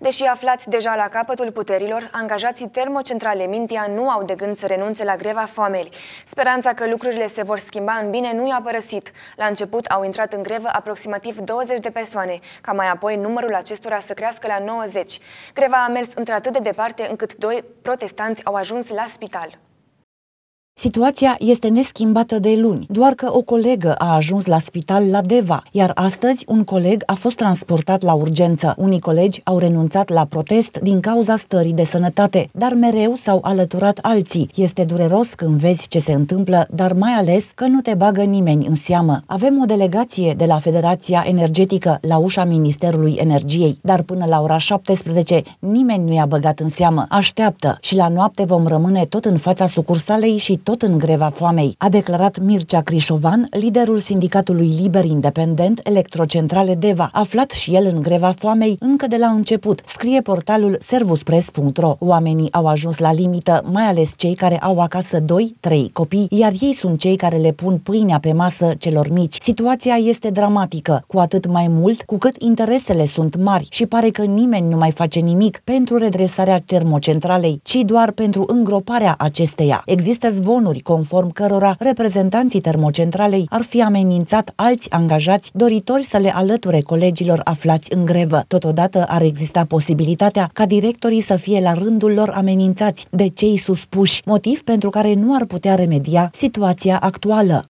Deși aflați deja la capătul puterilor, angajații termocentrale Mintia nu au de gând să renunțe la greva foamei. Speranța că lucrurile se vor schimba în bine nu i-a părăsit. La început au intrat în grevă aproximativ 20 de persoane, ca mai apoi numărul acestora să crească la 90. Greva a mers într-atât de departe încât doi protestanți au ajuns la spital. Situația este neschimbată de luni, doar că o colegă a ajuns la spital la Deva, iar astăzi un coleg a fost transportat la urgență. Unii colegi au renunțat la protest din cauza stării de sănătate, dar mereu s-au alăturat alții. Este dureros când vezi ce se întâmplă, dar mai ales că nu te bagă nimeni în seamă. Avem o delegație de la Federația Energetică la ușa Ministerului Energiei, dar până la ora 17 nimeni nu i-a băgat în seamă. Așteaptă și la noapte vom rămâne tot în fața sucursalei și tot în greva foamei, a declarat Mircea Crișovan, liderul sindicatului liber independent Electrocentrale Deva, aflat și el în greva foamei încă de la început, scrie portalul servuspress.ro. Oamenii au ajuns la limită, mai ales cei care au acasă 2-3 copii, iar ei sunt cei care le pun pâinea pe masă celor mici. Situația este dramatică, cu atât mai mult cu cât interesele sunt mari și pare că nimeni nu mai face nimic pentru redresarea termocentralei, ci doar pentru îngroparea acesteia. Există zvon zvonuri conform cărora reprezentanții termocentralei ar fi amenințat alți angajați doritori să le alăture colegilor aflați în grevă. Totodată ar exista posibilitatea ca directorii să fie la rândul lor amenințați de cei suspuși, motiv pentru care nu ar putea remedia situația actuală.